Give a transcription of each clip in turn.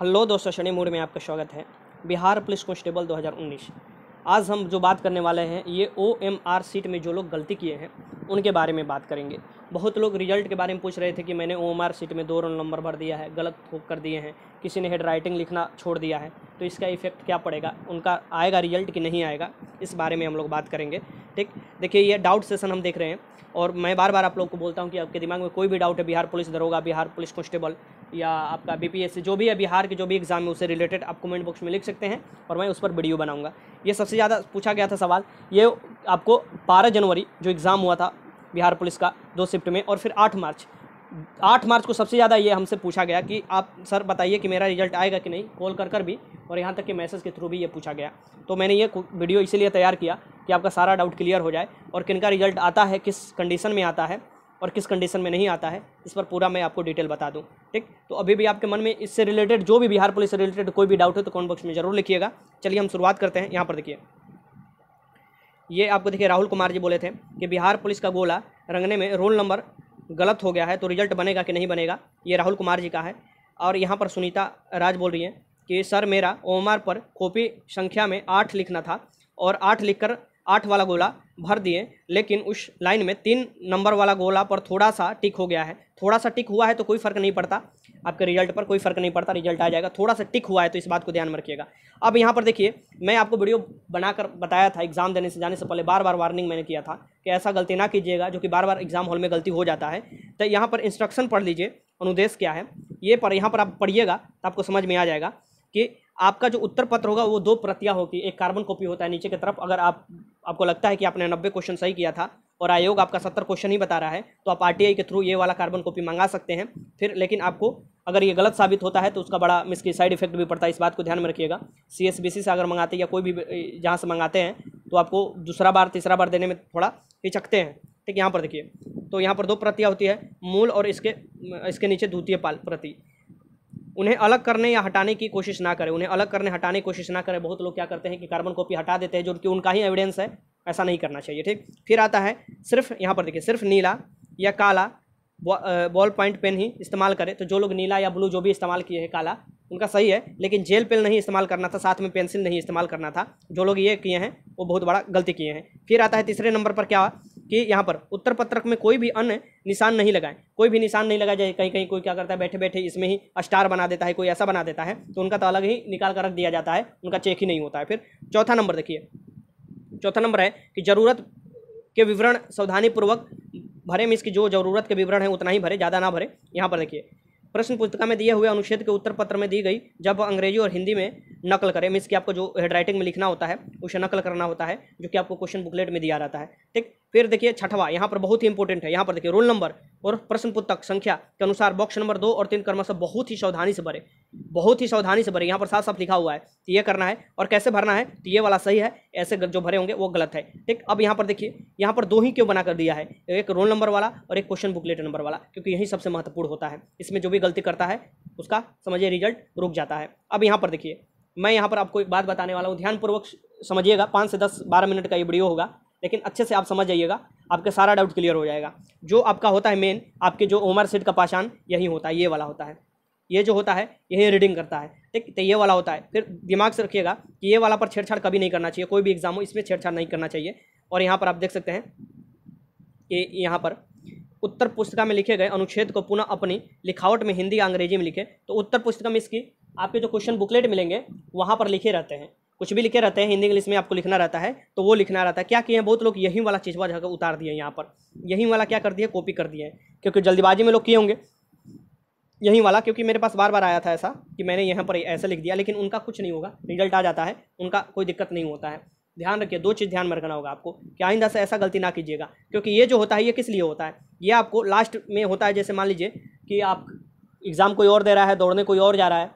hello दोस्तों Shani mood में आपका स्वागत है बिहार पुलिस कॉन्स्टेबल 2019 आज हम जो बात करने वाले हैं ये ओ एम आर सीट में जो लोग गलती किए हैं उनके बारे में बात करेंगे बहुत लोग रिजल्ट के बारे में पूछ रहे थे कि मैंने ओ एम आर सीट में दो रोल नंबर भर दिया है गलत थोक कर दिए हैं किसी ने हेड राइटिंग लिखना छोड़ दिया है तो इसका इफेक्ट क्या पड़ेगा उनका आएगा रिजल्ट कि नहीं आएगा इस बारे में हम लोग बात करेंगे ठीक देखिए ये डाउट सेशन हम देख रहे हैं और मैं बार बार आप लोग को बोलता हूँ कि आपके दिमाग में कोई भी डाउट है बिहार पुलिस दरोगा बिहार पुलिस कॉन्स्टेबल या आपका बी जो भी है बिहार के जो भी एग्ज़ाम है उससे रिलेटेड आप कमेंट बॉक्स में लिख सकते हैं और मैं उस पर वीडियो बनाऊँगा ये सबसे ज़्यादा पूछा गया था सवाल ये आपको बारह जनवरी जो एग्ज़ाम हुआ था बिहार पुलिस का दो शिफ्ट में और फिर आठ मार्च आठ मार्च को सबसे ज़्यादा ये हमसे पूछा गया कि आप सर बताइए कि मेरा रिजल्ट आएगा कि नहीं कॉल कर कर भी और यहाँ तक के मैसेज के थ्रू भी ये पूछा गया तो मैंने ये वीडियो इसीलिए तैयार किया कि आपका सारा डाउट क्लियर हो जाए और किनका रिजल्ट आता है किस कंडीशन में आता है और किस कंडीशन में नहीं आता है इस पर पूरा मैं आपको डिटेल बता दूँ ठीक तो अभी भी आपके मन में इससे रिलेटेड जो भी बिहार पुलिस से रिलेटेड कोई भी डाउट है तो कमेंट बॉक्स में जरूर लिखिएगा चलिए हम शुरुआत करते हैं यहाँ पर देखिए ये आपको देखिए राहुल कुमार जी बोले थे कि बिहार पुलिस का गोला रंगने में रोल नंबर गलत हो गया है तो रिजल्ट बनेगा कि नहीं बनेगा ये राहुल कुमार जी का है और यहाँ पर सुनीता राज बोल रही हैं कि सर मेरा ओमआर पर कॉपी संख्या में आठ लिखना था और आठ लिखकर आठ वाला गोला भर दिए लेकिन उस लाइन में तीन नंबर वाला गोला पर थोड़ा सा टिक हो गया है थोड़ा सा टिक हुआ है तो कोई फ़र्क नहीं पड़ता आपके रिजल्ट पर कोई फ़र्क नहीं पड़ता रिजल्ट आ जाएगा थोड़ा सा टिक हुआ है तो इस बात को ध्यान में रखिएगा अब यहाँ पर देखिए मैं आपको वीडियो बनाकर बताया था एग्ज़ाम देने से जाने से पहले बार बार वार्निंग मैंने किया था कि ऐसा गलती ना कीजिएगा जो कि बार बार एग्ज़ाम हॉल में गलती हो जाता है तो यहाँ पर इंस्ट्रक्शन पढ़ लीजिए अनुदेश क्या है ये पर यहाँ पर आप पढ़िएगा तो आपको समझ में आ जाएगा कि आपका जो उत्तर पत्र होगा वो दो प्रतियाँ होगी एक कार्बन कॉपी होता है नीचे की तरफ अगर आप आपको लगता है कि आपने नब्बे क्वेश्चन सही किया था और आयोग आपका सत्तर क्वेश्चन ही बता रहा है तो आप आरटीआई के थ्रू ये वाला कार्बन कॉपी मंगा सकते हैं फिर लेकिन आपको अगर ये गलत साबित होता है तो उसका बड़ा मिस की साइड इफेक्ट भी पड़ता है इस बात को ध्यान में रखिएगा सी से अगर मंगाते या कोई भी जहाँ से मंगाते हैं तो आपको दूसरा बार तीसरा बार देने में थोड़ा हिचकते हैं ठीक यहाँ पर देखिए तो यहाँ पर दो प्रतियाँ होती है मूल और इसके इसके नीचे द्वितीय पाल प्रति उन्हें अलग करने या हटाने की कोशिश ना करें उन्हें अलग करने हटाने की कोशिश ना करें बहुत लोग क्या करते हैं कि कार्बन कॉपी हटा देते हैं जो कि उनका ही एविडेंस है ऐसा नहीं करना चाहिए ठीक फिर आता है सिर्फ यहाँ पर देखिए सिर्फ नीला या काला बॉल पॉइंट पेन ही इस्तेमाल करें तो जो लोग नीला या ब्लू जो भी इस्तेमाल किए हैं काला उनका सही है लेकिन जेल पेन नहीं इस्तेमाल करना था साथ में पेंसिल नहीं इस्तेमाल करना था जो लोग ये किए हैं वो बहुत बड़ा गलती किए हैं फिर आता है तीसरे नंबर पर क्या कि यहाँ पर उत्तर पत्रक में कोई भी अन्य निशान नहीं लगाएं कोई भी निशान नहीं लगाया जाए कहीं कहीं कोई क्या करता है बैठे बैठे इसमें ही स्टार बना देता है कोई ऐसा बना देता है तो उनका तो अलग ही निकाल कर रख दिया जाता है उनका चेक ही नहीं होता है फिर चौथा नंबर देखिए चौथा नंबर है कि ज़रूरत के विवरण सावधानीपूर्वक भरे मीन्स की जो ज़रूरत के विवरण है उतना ही भरे ज़्यादा ना भरे यहाँ पर देखिए प्रश्न पुस्तिका में दिए हुए अनुच्छेद के उत्तर पत्र में दी गई जब अंग्रेजी और हिंदी में नकल करें मीन्स कि आपको जो हेड राइटिंग में लिखना होता है उसे नकल करना होता है जो कि आपको क्वेश्चन बुकलेट में दिया जाता है ठीक फिर देखिए छठवा यहाँ पर बहुत ही इंपॉर्टेंट है यहाँ पर देखिए रोल नंबर और प्रश्न पुस्तक संख्या के अनुसार बॉक्स नंबर दो और तीन क्रमशः बहुत ही सावधानी से भरे बहुत ही सावधानी से भरे यहाँ पर साफ साफ लिखा हुआ है कि ये करना है और कैसे भरना है तो ये वाला सही है ऐसे जो भरे होंगे वो गलत है ठीक अब यहाँ पर देखिए यहाँ पर दो ही क्यों बना कर दिया है एक रोल नंबर वाला और एक क्वेश्चन बुकलेट नंबर वाला क्योंकि यही सबसे महत्वपूर्ण होता है इसमें जो भी गलती करता है उसका समझिए रिजल्ट रुक जाता है अब यहाँ पर देखिए मैं यहाँ पर आपको एक बात बताने वाला हूँ ध्यानपूर्वक समझिएगा पाँच से दस बारह मिनट का ये वीडियो होगा लेकिन अच्छे से आप समझ जाइएगा आपका सारा डाउट क्लियर हो जाएगा जो आपका होता है मेन आपके जो ओमर सेट का पाषाण यही होता है ये वाला होता है ये जो होता है यही रीडिंग करता है ठीक तो ये वाला होता है फिर दिमाग से रखिएगा कि ये वाला पर छेड़छाड़ कभी नहीं करना चाहिए कोई भी एग्ज़ाम हो इसमें छेड़छाड़ नहीं करना चाहिए और यहाँ पर आप देख सकते हैं कि यहाँ पर उत्तर पुस्तिका में लिखे गए अनुच्छेद को पुनः अपनी लिखावट में हिंदी या अंग्रेजी में लिखे तो उत्तर पुस्तिका में इसकी आपके जो क्वेश्चन बुकलेट मिलेंगे वहाँ पर लिखे रहते हैं कुछ भी लिखे रहते हैं हिंदी इंग्लिश में आपको लिखना रहता है तो वो लिखना रहता है क्या किए हैं बहुत लोग यही वाला चीज़ जगह उतार दिए यहाँ पर यही वाला क्या कर दिए कॉपी कर दिए क्योंकि जल्दबाजी में लोग किए होंगे यही वाला क्योंकि मेरे पास बार बार आया था ऐसा कि मैंने यहाँ पर ऐसा लिख दिया लेकिन उनका कुछ नहीं होगा रिजल्ट आ जाता है उनका कोई दिक्कत नहीं होता है ध्यान रखिए दो चीज़ ध्यान में रखना होगा आपको कि आइंदा से ऐसा गलती ना कीजिएगा क्योंकि ये जो होता है ये किस लिए होता है ये आपको लास्ट में होता है जैसे मान लीजिए कि आप एग्ज़ाम कोई और दे रहा है दौड़ने कोई और जा रहा है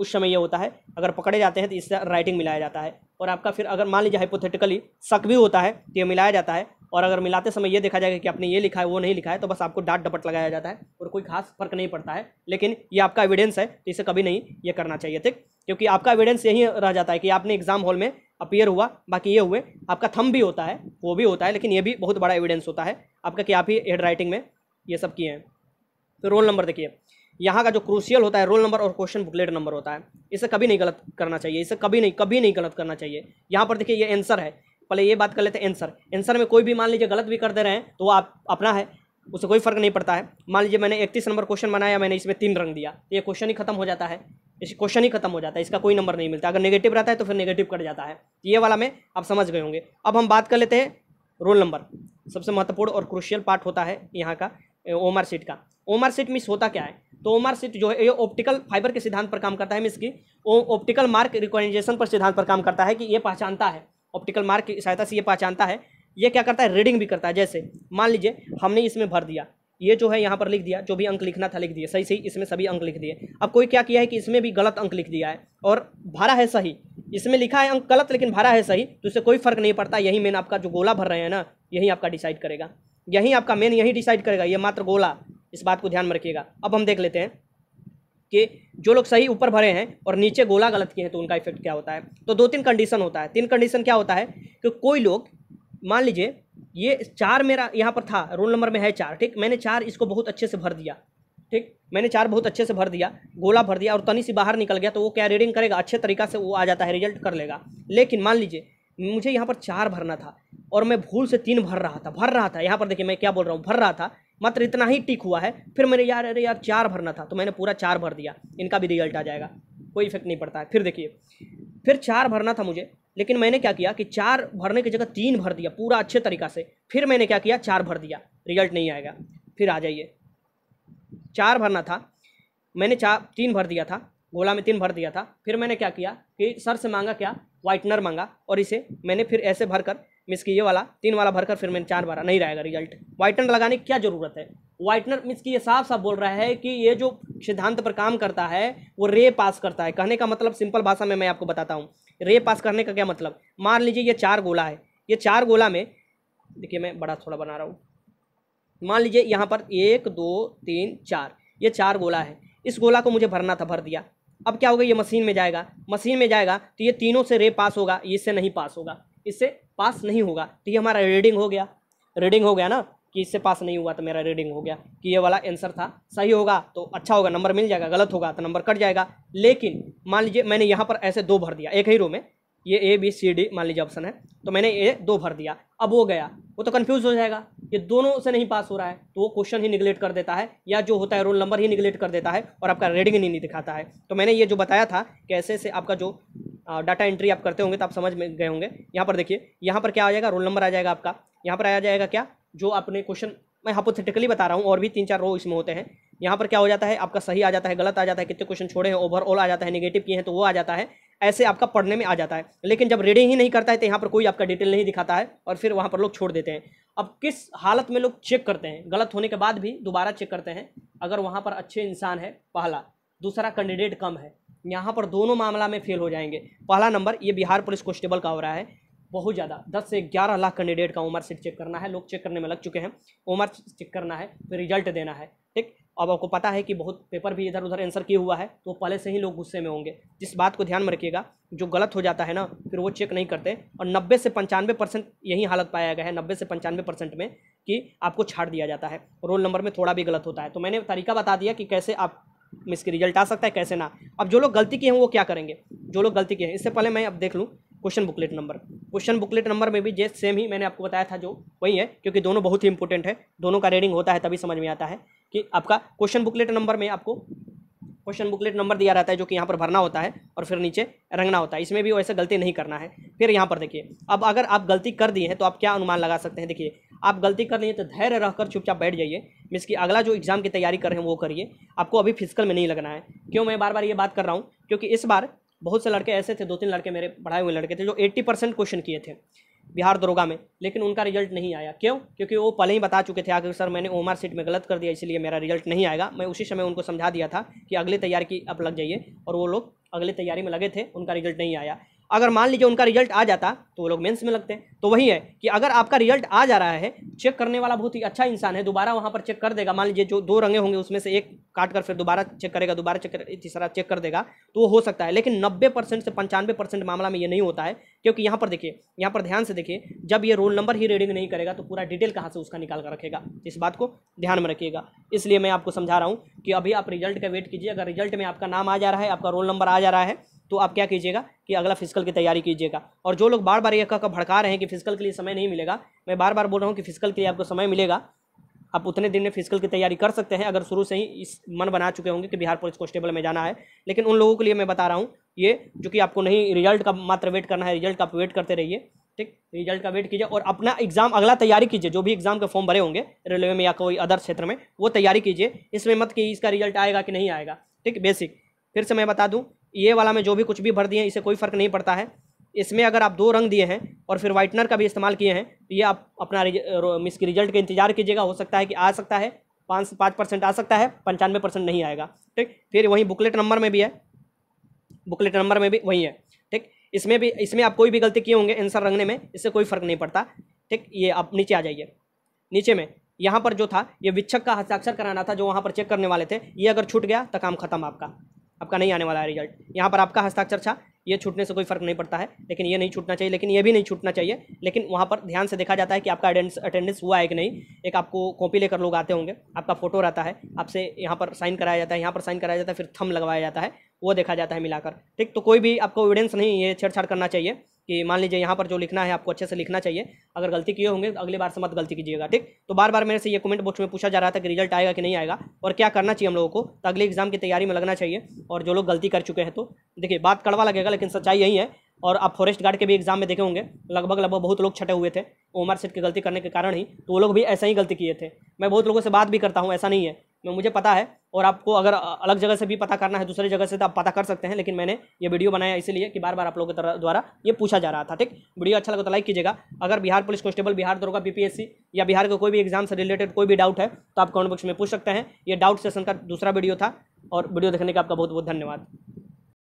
उस समय ये होता है अगर पकड़े जाते हैं तो इससे राइटिंग मिलाया जाता है और आपका फिर अगर मान लीजिए हाइपोथेटिकली शक भी होता है तो ये मिलाया जाता है और अगर मिलाते समय ये देखा जाएगा कि आपने ये लिखा है वो नहीं लिखा है तो बस आपको डांट डपट लगाया जाता है और कोई खास फर्क नहीं पड़ता है लेकिन ये आपका एविडेंस है तो इसे कभी नहीं ये करना चाहिए ठीक क्योंकि आपका एविडेंस यही रह जाता है कि आपने एग्जाम हॉल में अपियर हुआ बाकी ये हुए आपका थम भी होता है वो भी होता है लेकिन ये भी बहुत बड़ा एविडेंस होता है आपका कि आप ही हेड राइटिंग में ये सब किए हैं तो रोल नंबर देखिए यहाँ का जो क्रूशियल होता है रोल नंबर और क्वेश्चन बुकलेट नंबर होता है इसे कभी नहीं गलत करना चाहिए इसे कभी नहीं कभी नहीं गलत करना चाहिए यहाँ पर देखिए ये आंसर है पहले ये बात कर लेते हैं आंसर आंसर में कोई भी मान लीजिए गलत भी कर दे रहे हैं तो वो आप अपना है उससे कोई फ़र्क नहीं पड़ता है मान लीजिए मैंने इकतीस नंबर क्वेश्चन बनाया मैंने इसमें तीन रंग दिया ये क्वेश्चन ही खत्म हो जाता है इस क्वेश्चन ही खत्म हो जाता है इसका कोई नंबर नहीं मिलता अगर नेगेटिव रहता है तो फिर नेगेटिव कट जाता है ये वाला में आप समझ गए होंगे अब हम बात कर लेते हैं रोल नंबर सबसे महत्वपूर्ण और क्रूशियल पार्ट होता है यहाँ का ओमर सीट का ओमर सीट मिस होता क्या है तो ओमर सीट जो है ये ऑप्टिकल फाइबर के सिद्धांत पर काम करता है मिस की ऑप्टिकल मार्क रिकॉर्डेशन पर सिद्धांत पर काम करता है कि ये पहचानता है ऑप्टिकल मार्क की सहायता से ये पहचानता है ये क्या करता है रीडिंग भी करता है जैसे मान लीजिए हमने इसमें भर दिया ये जो है यहाँ पर लिख दिया जो भी अंक लिखना था लिख दिया सही सही इसमें सभी अंक लिख दिए अब कोई क्या किया है कि इसमें भी गलत अंक लिख दिया है और भरा है सही इसमें लिखा है अंक गलत लेकिन भरा है सही तो इससे कोई फर्क नहीं पड़ता यही मेन आपका जो गोला भर रहे हैं ना यही आपका डिसाइड करेगा यही आपका मेन यही डिसाइड करेगा ये मात्र गोला इस बात को ध्यान में रखिएगा अब हम देख लेते हैं कि जो लोग सही ऊपर भरे हैं और नीचे गोला गलत किए हैं तो उनका इफेक्ट क्या होता है तो दो तीन कंडीशन होता है तीन कंडीशन क्या होता है कि कोई लोग मान लीजिए ये चार मेरा यहाँ पर था रोल नंबर में है चार ठीक मैंने चार इसको बहुत अच्छे से भर दिया ठीक मैंने चार बहुत अच्छे से भर दिया गोला भर दिया और तनी से बाहर निकल गया तो वो क्या रीडिंग करेगा अच्छे तरीका से वो आ जाता है रिजल्ट कर लेगा लेकिन मान लीजिए मुझे यहाँ पर चार भरना था और मैं भूल से तीन भर रहा था भर रहा था यहाँ पर देखिए मैं क्या बोल रहा हूँ भर रहा था मात्र इतना ही टिक हुआ है फिर मैंने यार अरे यार चार भरना था तो मैंने पूरा चार भर दिया इनका भी रिजल्ट आ जाएगा कोई इफेक्ट नहीं पड़ता है फिर देखिए फिर चार भरना था मुझे लेकिन मैंने क्या किया कि चार भरने की जगह तीन भर दिया पूरा अच्छे तरीका से फिर मैंने क्या किया चार भर दिया रिजल्ट नहीं आएगा फिर आ जाइए चार भरना था मैंने चार तीन भर दिया था गोला में तीन भर दिया था फिर मैंने क्या किया कि सर से मांगा क्या वाइटनर मांगा और इसे मैंने फिर ऐसे भर कर मिस कि ये वाला तीन वाला भरकर फिर मैंने चार भरा नहीं रहेगा रिजल्ट वाइटनर लगाने की क्या ज़रूरत है वाइटनर मिस की ये साफ साफ बोल रहा है कि ये जो सिद्धांत पर काम करता है वो रे पास करता है कहने का मतलब सिंपल भाषा में मैं आपको बताता हूँ रे पास करने का क्या मतलब मान लीजिए ये चार गोला है ये चार गोला में देखिए मैं बड़ा थोड़ा बना रहा हूँ मान लीजिए यहाँ पर एक दो तीन चार ये चार गोला है इस गोला को मुझे भरना था भर दिया अब क्या होगा ये मशीन में जाएगा मशीन में जाएगा तो ये तीनों से रे पास होगा इससे नहीं पास होगा इससे पास नहीं होगा तो ये हमारा रीडिंग हो गया रीडिंग हो गया ना कि इससे पास नहीं हुआ तो मेरा रीडिंग हो गया कि ये वाला आंसर था सही होगा तो अच्छा होगा नंबर मिल जाएगा गलत होगा तो नंबर कट जाएगा लेकिन मान लीजिए मैंने यहाँ पर ऐसे दो भर दिया एक ही रो में ये ए बी सी डी मान लीजिए ऑप्शन है तो मैंने ये दो भर दिया अब वो गया वो तो कन्फ्यूज़ हो जाएगा ये दोनों से नहीं पास हो रहा है तो वो क्वेश्चन ही निगलेक्ट कर देता है या जो होता है रोल नंबर ही निगलेक्ट कर देता है और आपका रेडिंग नहीं दिखाता है तो मैंने ये जो बताया था कैसे से आपका जो डाटा एंट्री आप करते होंगे तो आप समझ में गए होंगे यहाँ पर देखिए यहाँ पर क्या आ जाएगा रोल नंबर आ जाएगा आपका यहाँ पर आ जाएगा क्या जो आपने क्वेश्चन मैं हापोथेटिकली बता रहा हूँ और भी तीन चार रो इसमें होते हैं यहाँ पर क्या हो जाता है आपका सही आ जाता है गलत आ जाता है कितने क्वेश्चन छोड़े हैं ओवरऑल आ जाता है निगेटिव किए हैं तो वो आ जाता है ऐसे आपका पढ़ने में आ जाता है लेकिन जब रीडिंग ही नहीं करता है तो यहाँ पर कोई आपका डिटेल नहीं दिखाता है और फिर वहाँ पर लोग छोड़ देते हैं अब किस हालत में लोग चेक करते हैं गलत होने के बाद भी दोबारा चेक करते हैं अगर वहाँ पर अच्छे इंसान है पहला दूसरा कैंडिडेट कम है यहाँ पर दोनों मामला में फेल हो जाएंगे पहला नंबर ये बिहार पुलिस कॉन्स्टेबल का हो रहा है बहुत ज़्यादा दस से ग्यारह लाख कैंडिडेट का उमर सीट चेक करना है लोग चेक करने में लग चुके हैं उमर चेक करना है फिर रिजल्ट देना है ठीक अब आपको पता है कि बहुत पेपर भी इधर उधर आंसर किया हुआ है तो पहले से ही लोग गुस्से में होंगे जिस बात को ध्यान में रखिएगा जो गलत हो जाता है ना फिर वो चेक नहीं करते और नब्बे से पंचानवे परसेंट यही हालत पाया गया है नब्बे से पंचानवे परसेंट में कि आपको छाड़ दिया जाता है रोल नंबर में थोड़ा भी गलत होता है तो मैंने तरीका बता दिया कि कैसे आप मिस के रिजल्ट आ सकता है कैसे ना अब जो लोग गलती किए हैं वो क्या करेंगे जो लोग गलती किए हैं इससे पहले मैं अब देख लूँ question booklet number question booklet number में भी जैसे सेम ही मैंने आपको बताया था जो वही है क्योंकि दोनों बहुत ही इंपॉर्टेंट है दोनों का रीडिंग होता है तभी समझ में आता है कि आपका क्वेश्चन बुकलेट नंबर में आपको क्वेश्चन बुकलेट नंबर दिया रहता है जो कि यहाँ पर भरना होता है और फिर नीचे रंगना होता है इसमें भी वैसे गलती नहीं करना है फिर यहाँ पर देखिए अब अगर आप गलती कर दिए हैं तो आप क्या अनुमान लगा सकते हैं देखिए आप गलती कर लिए तो धैर्य रहकर चुपचाप बैठ जाइए मीन्स कि अगला जो एग्ज़ाम की तैयारी कर रहे हैं वो करिए आपको अभी फिजिकल में नहीं लगना है क्यों मैं बार बार ये बात कर रहा हूँ क्योंकि इस बार बहुत से लड़के ऐसे थे दो तीन लड़के मेरे पढ़ाए हुए लड़के थे जो एट्टी परसेंट क्वेश्चन किए थे बिहार दरोगा में लेकिन उनका रिजल्ट नहीं आया क्यों क्योंकि वो पहले ही बता चुके थे आखिर सर मैंने ओमर सीट में गलत कर दिया इसलिए मेरा रिजल्ट नहीं आएगा मैं उसी समय उनको समझा दिया था कि अगले तैयारी की अब लग जाइए और वो लोग अगले तैयारी में लगे थे उनका रिजल्ट नहीं आया अगर मान लीजिए उनका रिजल्ट आ जाता तो वो लोग मेंस में लगते हैं तो वही है कि अगर आपका रिजल्ट आ जा रहा है चेक करने वाला बहुत ही अच्छा इंसान है दोबारा वहाँ पर चेक कर देगा मान लीजिए जो दो रंगे होंगे उसमें से एक काट कर फिर दोबारा चेक करेगा दोबारा चेक कर तीसरा चेक कर देगा तो वो हो सकता है लेकिन नब्बे परसेंट से पंचानवे परसेंट मामला में ये नहीं होता है क्योंकि यहाँ पर देखिए यहाँ पर ध्यान से देखिए जब ये रोल नंबर ही रीडिंग नहीं करेगा तो पूरा डिटेल कहाँ से उसका निकाल कर रखेगा इस बात को ध्यान में रखिएगा इसलिए मैं आपको समझा रहा हूँ कि अभी आप रिजल्ट का वेट कीजिए अगर रिजल्ट में आपका नाम आ जा रहा है आपका रोल नंबर आ जा रहा है तो आप क्या कीजिएगा कि अगला फिजिकल की तैयारी कीजिएगा और जो लोग बार बार ये कहकर भड़का रहे हैं कि फिजिकल के लिए समय नहीं मिलेगा मैं बार बार बोल रहा हूँ कि फिजिकल के लिए आपको समय मिलेगा आप उतने दिन में फिजिकल की तैयारी कर सकते हैं अगर शुरू से ही इस मन बना चुके होंगे कि बिहार पुलिस कॉन्स्टेबल में जाना है लेकिन उन लोगों के लिए मैं बता रहा हूँ ये जो कि आपको नहीं रिजल्ट का मात्र वेट करना है रिजल्ट का आप वेट करते रहिए ठीक रिजल्ट का वेट कीजिए और अपना एग्जाम अगला तैयारी कीजिए जो भी एग्जाम के फॉर्म भरे होंगे रेलवे में या कोई अदर क्षेत्र में वो तैयारी कीजिए इसमें मत कि इसका रिजल्ट आएगा कि नहीं आएगा ठीक बेसिक फिर से मैं बता दूँ ये वाला में जो भी कुछ भी भर दिए इसे कोई फ़र्क नहीं पड़ता है इसमें अगर आप दो रंग दिए हैं और फिर वाइटनर का भी इस्तेमाल किए हैं तो ये आप अपना मिस की रिजल्ट का इंतजार कीजिएगा हो सकता है कि आ सकता है पाँच से पाँच परसेंट आ सकता है पंचानवे परसेंट नहीं आएगा ठीक फिर वहीं बुकलेट नंबर में भी है बुकलेट नंबर में भी वही है ठीक इसमें भी इसमें आप कोई भी गलती किए होंगे आंसर रंगने में इससे कोई फ़र्क नहीं पड़ता ठीक ये आप नीचे आ जाइए नीचे में यहाँ पर जो था ये विच्छक का हस्ताक्षर कराना था जो वहाँ पर चेक करने वाले थे ये अगर छूट गया तो काम खत्म आपका आपका नहीं आने वाला है रिजल्ट यहाँ पर आपका हस्ताक्षर छा ये छूटने से कोई फर्क नहीं पड़ता है लेकिन ये नहीं छूटना चाहिए लेकिन ये भी नहीं छूटना चाहिए लेकिन वहाँ पर ध्यान से देखा जाता है कि आपका अटेंडेंस हुआ है कि नहीं एक आपको कॉपी लेकर लोग आते होंगे आपका फोटो रहता है आपसे यहाँ पर साइन कराया जाता है यहाँ पर साइन कराया जाता है फिर थम लगवाया जाता है वो देखा जाता है मिलाकर ठीक तो कोई भी आपको एविडेंस नहीं ये छेड़छाड़ करना चाहिए कि मान लीजिए यहाँ पर जो लिखना है आपको अच्छे से लिखना चाहिए अगर गलती किए होंगे तो अगली बार से मत गलती कीजिएगा ठीक तो बार बार मेरे से ये कमेंट बॉक्स में पूछा जा रहा था कि रिजल्ट आएगा कि नहीं आएगा और क्या करना चाहिए हम लोगों को तो अगले एग्जाम की तैयारी में लगना चाहिए और जो लोग गलती कर चुके हैं तो देखिए बात कड़वा लगेगा लेकिन सच्चाई यही है और आप फॉरेस्ट गार्ड के भी एग्जाम में देखे होंगे लगभग लगभग बहुत लोग छटे हुए थे उमर सेट की गलती करने के कारण ही तो वो लोग भी ऐसा ही गलती किए थे मैं बहुत लोगों से बात भी करता हूँ ऐसा नहीं है मैं मुझे पता है और आपको अगर अलग जगह से भी पता करना है दूसरी जगह से तो आप पता कर सकते हैं लेकिन मैंने ये वीडियो बनाया इसीलिए कि बार बार आप लोगों के द्वारा ये पूछा जा रहा था ठीक वीडियो अच्छा लगा तो लाइक कीजिएगा अगर बिहार पुलिस कॉन्स्टेबल बिहार दरोगा बीपीएससी या बिहार के कोई भी एग्जाम से रिलेटेड कोई भी डाउट है तो आप कमेंट बॉक्स में पूछ सकते हैं ये डाउट सेशन का दूसरा वीडियो था और वीडियो देखने का आपका बहुत बहुत धन्यवाद